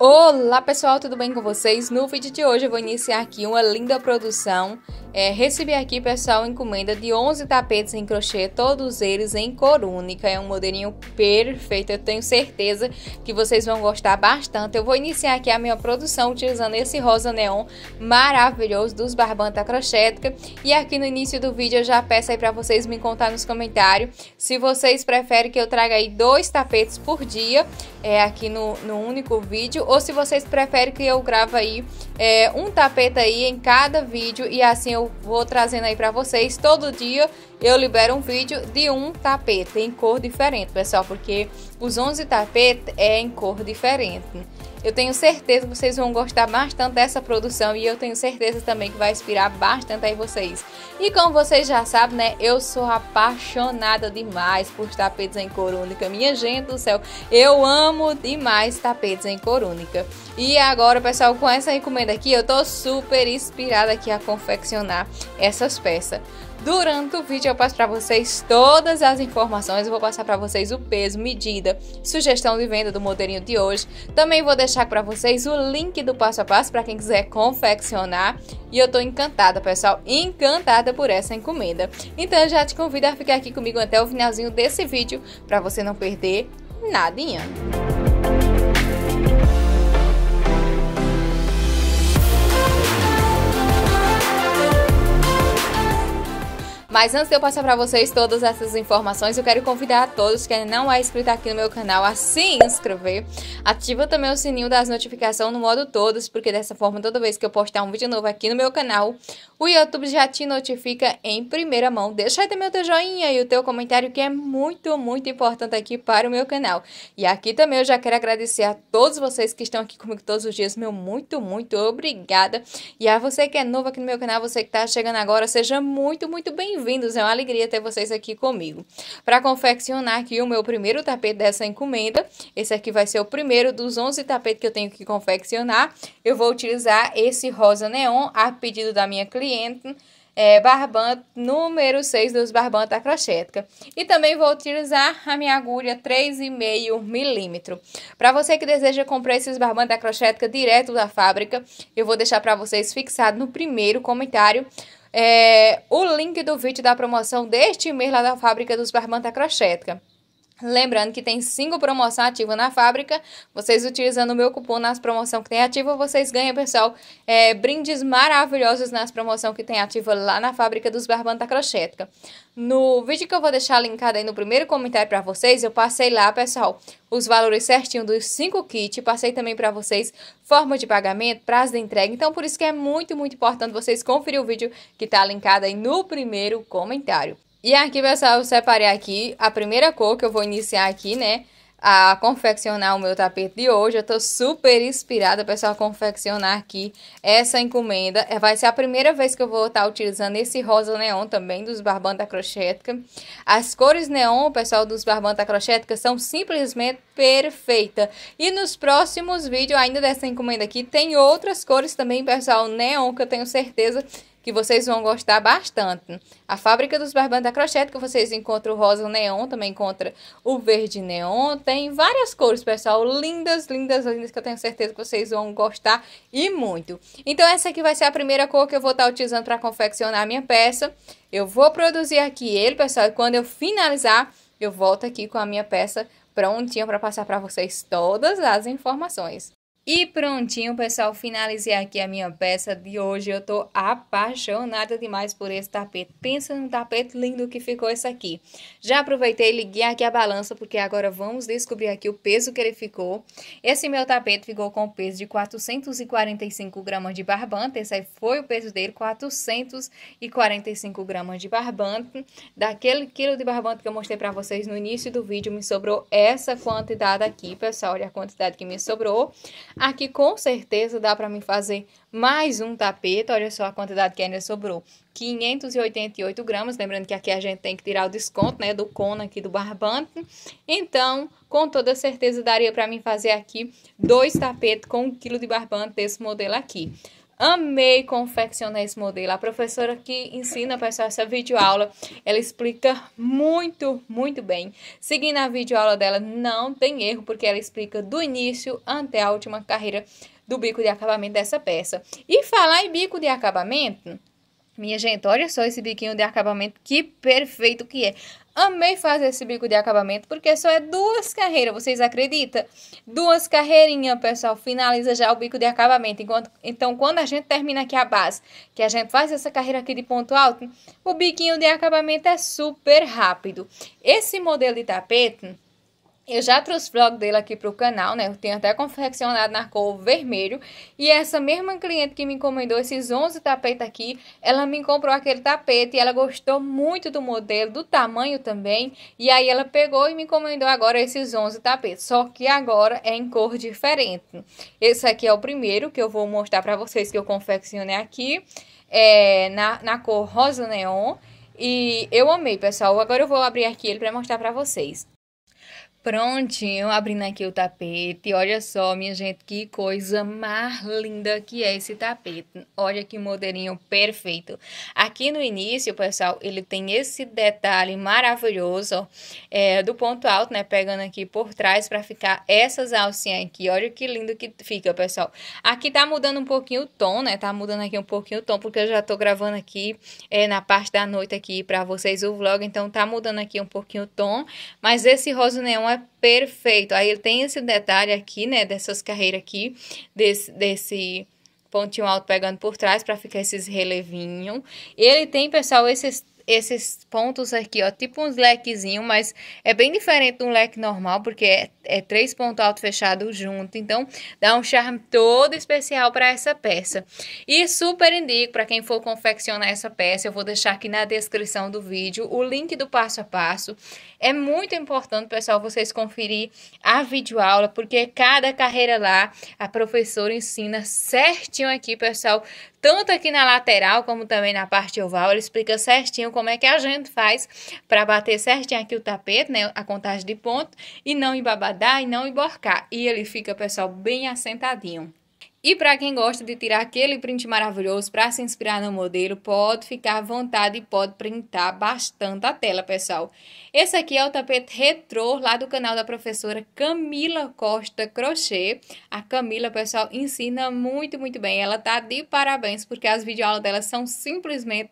Olá pessoal, tudo bem com vocês? No vídeo de hoje eu vou iniciar aqui uma linda produção é, recebi aqui, pessoal, encomenda de 11 tapetes em crochê, todos eles em cor única É um modelinho perfeito, eu tenho certeza que vocês vão gostar bastante. Eu vou iniciar aqui a minha produção utilizando esse rosa neon maravilhoso dos Barbanta Crochética. E aqui no início do vídeo eu já peço aí para vocês me contar nos comentários se vocês preferem que eu traga aí dois tapetes por dia é, aqui no, no único vídeo ou se vocês preferem que eu grave aí é, um tapete aí em cada vídeo e assim eu eu vou trazendo aí para vocês. Todo dia eu libero um vídeo de um tapete em cor diferente, pessoal, porque os 11 tapetes é em cor diferente. Eu tenho certeza que vocês vão gostar bastante dessa produção e eu tenho certeza também que vai inspirar bastante aí vocês. E como vocês já sabem, né, eu sou apaixonada demais por tapetes em cor única. Minha gente do céu, eu amo demais tapetes em cor única. E agora, pessoal, com essa encomenda aqui, eu tô super inspirada aqui a confeccionar essas peças. Durante o vídeo eu passo para vocês todas as informações, eu vou passar para vocês o peso, medida, sugestão de venda do modelinho de hoje. Também vou deixar deixar para vocês o link do passo a passo para quem quiser confeccionar. E eu estou encantada, pessoal, encantada por essa encomenda. Então eu já te convido a ficar aqui comigo até o finalzinho desse vídeo para você não perder nadinha. Música Mas antes de eu passar para vocês todas essas informações, eu quero convidar a todos que ainda não é inscrito aqui no meu canal a se inscrever. Ativa também o sininho das notificações no modo todos, porque dessa forma toda vez que eu postar um vídeo novo aqui no meu canal, o YouTube já te notifica em primeira mão. Deixa aí também o teu joinha e o teu comentário que é muito, muito importante aqui para o meu canal. E aqui também eu já quero agradecer a todos vocês que estão aqui comigo todos os dias, meu muito, muito obrigada. E a você que é novo aqui no meu canal, você que está chegando agora, seja muito, muito bem-vindo bem-vindos. É uma alegria ter vocês aqui comigo. Para confeccionar aqui o meu primeiro tapete dessa encomenda, esse aqui vai ser o primeiro dos 11 tapetes que eu tenho que confeccionar. Eu vou utilizar esse rosa neon a pedido da minha cliente. É, barbante número 6 dos barbantes da crochética. E também vou utilizar a minha agulha 3,5 milímetro. Para você que deseja comprar esses barbantes da crochética direto da fábrica, eu vou deixar para vocês fixado no primeiro comentário é, o link do vídeo da promoção deste mês lá da fábrica dos Barbanta tá crochética Lembrando que tem 5 promoção ativa na fábrica. Vocês utilizando o meu cupom nas promoção que tem ativa, vocês ganham, pessoal, é, brindes maravilhosos nas promoção que tem ativa lá na fábrica dos Barbanta da No vídeo que eu vou deixar linkado aí no primeiro comentário para vocês, eu passei lá, pessoal, os valores certinho dos 5 kits. Passei também para vocês forma de pagamento, prazo de entrega. Então, por isso que é muito, muito importante vocês conferir o vídeo que está linkado aí no primeiro comentário. E aqui, pessoal, eu separei aqui a primeira cor que eu vou iniciar aqui, né? A confeccionar o meu tapete de hoje. Eu tô super inspirada, pessoal, a confeccionar aqui essa encomenda. É, vai ser a primeira vez que eu vou estar tá utilizando esse rosa neon também, dos Barbanta Crochetica. As cores neon, pessoal, dos Barbanta Crochetica são simplesmente perfeitas. E nos próximos vídeos ainda dessa encomenda aqui, tem outras cores também, pessoal, neon, que eu tenho certeza que que vocês vão gostar bastante. A fábrica dos barbantes da crochete, que vocês encontram o rosa neon, também encontra o verde neon. Tem várias cores, pessoal, lindas, lindas, lindas, que eu tenho certeza que vocês vão gostar e muito. Então essa aqui vai ser a primeira cor que eu vou estar utilizando para confeccionar a minha peça. Eu vou produzir aqui ele, pessoal, e quando eu finalizar, eu volto aqui com a minha peça prontinha para passar para vocês todas as informações. E prontinho, pessoal, finalizei aqui a minha peça de hoje. Eu tô apaixonada demais por esse tapete. Pensa no tapete lindo que ficou esse aqui. Já aproveitei e liguei aqui a balança, porque agora vamos descobrir aqui o peso que ele ficou. Esse meu tapete ficou com o peso de 445 gramas de barbante. Esse aí foi o peso dele, 445 gramas de barbante. Daquele quilo de barbante que eu mostrei pra vocês no início do vídeo, me sobrou essa quantidade aqui, pessoal. Olha a quantidade que me sobrou. Aqui com certeza dá para mim fazer mais um tapete, olha só a quantidade que ainda sobrou. 588 gramas, lembrando que aqui a gente tem que tirar o desconto, né, do cona aqui do barbante. Então, com toda certeza daria para mim fazer aqui dois tapetes com um quilo de barbante desse modelo aqui. Amei confeccionar esse modelo. A professora que ensina pessoal essa videoaula, ela explica muito, muito bem. Seguindo a videoaula dela, não tem erro, porque ela explica do início até a última carreira do bico de acabamento dessa peça. E falar em bico de acabamento, minha gente, olha só esse biquinho de acabamento, que perfeito que é. Amei fazer esse bico de acabamento, porque só é duas carreiras, vocês acreditam? Duas carreirinhas, pessoal, finaliza já o bico de acabamento. Enquanto, então, quando a gente termina aqui a base, que a gente faz essa carreira aqui de ponto alto, o biquinho de acabamento é super rápido. Esse modelo de tapete eu já trouxe vlog dele aqui para o canal, né? Eu tenho até confeccionado na cor vermelho. E essa mesma cliente que me encomendou esses 11 tapetes aqui, ela me comprou aquele tapete e ela gostou muito do modelo, do tamanho também. E aí ela pegou e me encomendou agora esses 11 tapetes, só que agora é em cor diferente. Esse aqui é o primeiro que eu vou mostrar para vocês que eu confeccionei aqui, é, na, na cor rosa neon. E eu amei, pessoal. Agora eu vou abrir aqui ele para mostrar para vocês. Prontinho, abrindo aqui o tapete. Olha só, minha gente, que coisa mais linda que é esse tapete. Olha que modelinho perfeito. Aqui no início, pessoal, ele tem esse detalhe maravilhoso, ó, é, do ponto alto, né? Pegando aqui por trás para ficar essas alcinhas aqui. Olha que lindo que fica, pessoal. Aqui tá mudando um pouquinho o tom, né? Tá mudando aqui um pouquinho o tom, porque eu já tô gravando aqui é, na parte da noite aqui para vocês o vlog. Então tá mudando aqui um pouquinho o tom. Mas esse rosa neon é perfeito. Aí ele tem esse detalhe aqui, né, dessas carreiras aqui, desse, desse pontinho alto pegando por trás para ficar esses relevinhos. Ele tem, pessoal, esses esses pontos aqui, ó, tipo uns lequezinho, mas é bem diferente de um leque normal, porque é, é três pontos alto fechado junto, então dá um charme todo especial para essa peça. E super indico para quem for confeccionar essa peça, eu vou deixar aqui na descrição do vídeo o link do passo a passo. É muito importante, pessoal, vocês conferir a videoaula, porque cada carreira lá a professora ensina certinho aqui, pessoal, tanto aqui na lateral como também na parte oval. Ele explica certinho como é que a gente faz para bater certinho aqui o tapete, né? A contagem de ponto e não embabadar e não emborcar. E ele fica, pessoal, bem assentadinho. E para quem gosta de tirar aquele print maravilhoso para se inspirar no modelo, pode ficar à vontade e pode printar bastante a tela, pessoal. Esse aqui é o tapete retrô lá do canal da professora Camila Costa Crochê. A Camila, pessoal, ensina muito, muito bem. Ela tá de parabéns porque as videoaulas dela são simplesmente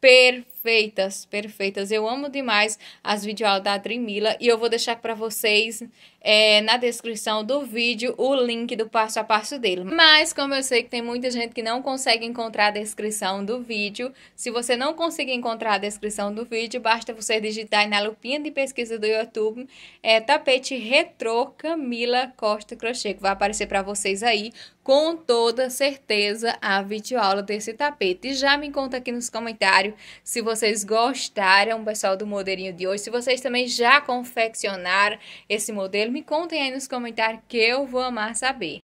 perfeitas perfeitas, perfeitas. Eu amo demais as videoaulas da Mila e eu vou deixar para vocês é, na descrição do vídeo o link do passo a passo dele. Mas como eu sei que tem muita gente que não consegue encontrar a descrição do vídeo, se você não conseguir encontrar a descrição do vídeo, basta você digitar na lupinha de pesquisa do YouTube é, tapete retrô Camila Costa Crochê, que vai aparecer para vocês aí com toda certeza a videoaula desse tapete. E já me conta aqui nos comentários se você vocês gostaram, pessoal, do modelinho de hoje. Se vocês também já confeccionaram esse modelo, me contem aí nos comentários que eu vou amar saber.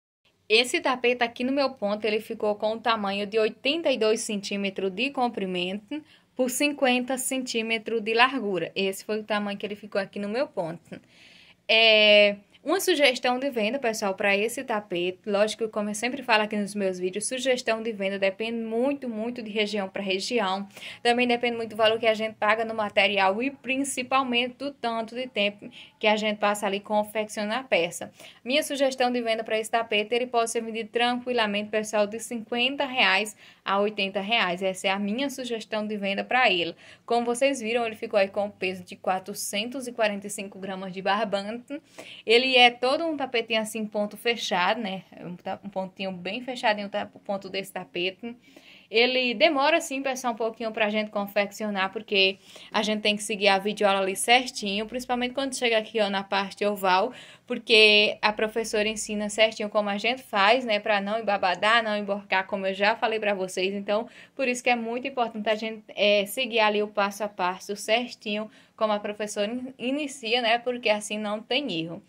Esse tapete aqui no meu ponto, ele ficou com o tamanho de 82 centímetros de comprimento por 50 centímetros de largura. Esse foi o tamanho que ele ficou aqui no meu ponto. É... Uma sugestão de venda, pessoal, para esse tapete, lógico, como eu sempre falo aqui nos meus vídeos, sugestão de venda depende muito, muito de região para região. Também depende muito do valor que a gente paga no material e principalmente do tanto de tempo que a gente passa ali confeccionando a peça. Minha sugestão de venda para esse tapete, ele pode ser vendido tranquilamente, pessoal, de 50 reais a 80 reais. Essa é a minha sugestão de venda para ele. Como vocês viram, ele ficou aí com o peso de 445 gramas de barbante. Ele é todo um tapetinho assim, ponto fechado, né? Um, pontinho bem fechadinho, o ponto desse tapete. Ele demora, assim, pessoal, um pouquinho pra gente confeccionar, porque a gente tem que seguir a videoaula ali certinho, principalmente quando chega aqui, ó, na parte oval, porque a professora ensina certinho como a gente faz, né, pra não embabadar, não emborcar, como eu já falei pra vocês. Então, por isso que é muito importante a gente é, seguir ali o passo a passo certinho, como a professora in inicia, né, porque assim não tem erro.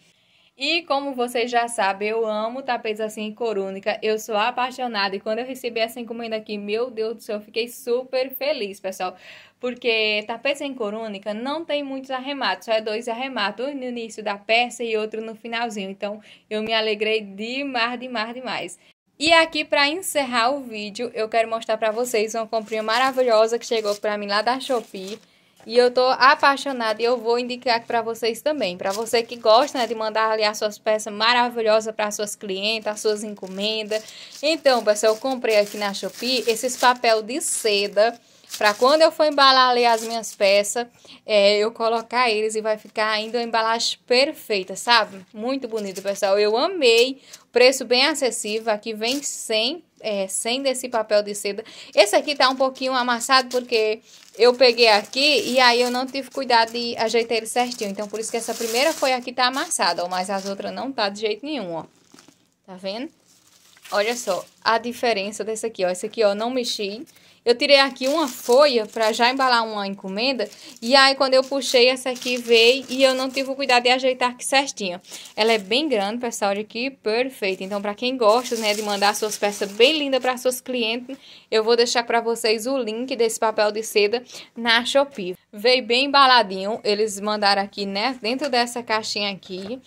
E como vocês já sabem, eu amo tapetes assim em corúnica, eu sou apaixonada e quando eu recebi essa encomenda aqui, meu Deus do céu, eu fiquei super feliz, pessoal. Porque tapetes em corúnica não tem muitos arrematos, só é dois arrematos, um no início da peça e outro no finalzinho. Então, eu me alegrei demais, demais, demais. E aqui para encerrar o vídeo, eu quero mostrar para vocês uma comprinha maravilhosa que chegou para mim lá da Shopee. E eu tô apaixonada e eu vou indicar para vocês também. Para você que gosta né, de mandar ali as suas peças maravilhosas para suas clientes, as suas encomendas. Então, pessoal, eu comprei aqui na Shopee esses papel de seda para quando eu for embalar ali as minhas peças, é, eu colocar eles e vai ficar ainda uma embalagem perfeita, sabe? Muito bonito, pessoal. Eu amei. Preço bem acessível. Aqui vem 100 é, sem desse papel de seda. Esse aqui tá um pouquinho amassado porque eu peguei aqui e aí eu não tive cuidado de ajeitar ele certinho. Então, por isso que essa primeira foi aqui tá amassada, ó, mas as outras não tá de jeito nenhum, ó. Tá vendo? Olha só a diferença desse aqui, ó. Esse aqui, ó, não mexi. Eu tirei aqui uma folha para já embalar uma encomenda. E aí, quando eu puxei, essa aqui veio e eu não tive o cuidado de ajeitar aqui certinho. Ela é bem grande, pessoal, olha aqui, perfeita. Então, para quem gosta, né, de mandar suas peças bem lindas para suas clientes, eu vou deixar para vocês o link desse papel de seda na Shopee. Veio bem embaladinho, eles mandaram aqui, né, dentro dessa caixinha aqui.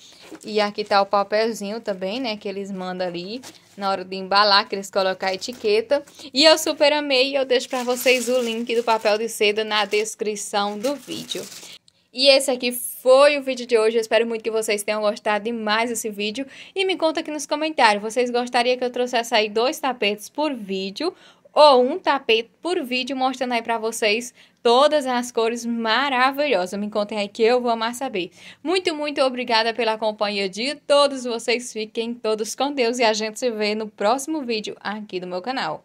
E aqui tá o papelzinho também, né, que eles mandam ali na hora de embalar, que eles colocam a etiqueta. E eu super amei e eu deixo para vocês o link do papel de seda na descrição do vídeo. E esse aqui foi o vídeo de hoje. Eu espero muito que vocês tenham gostado demais desse vídeo. E me conta aqui nos comentários, vocês gostariam que eu trouxesse aí dois tapetes por vídeo ou um tapete por vídeo mostrando aí para vocês todas as cores maravilhosas. Me contem aí que eu vou amar saber. Muito, muito obrigada pela companhia de todos vocês. Fiquem todos com Deus e a gente se vê no próximo vídeo aqui do meu canal.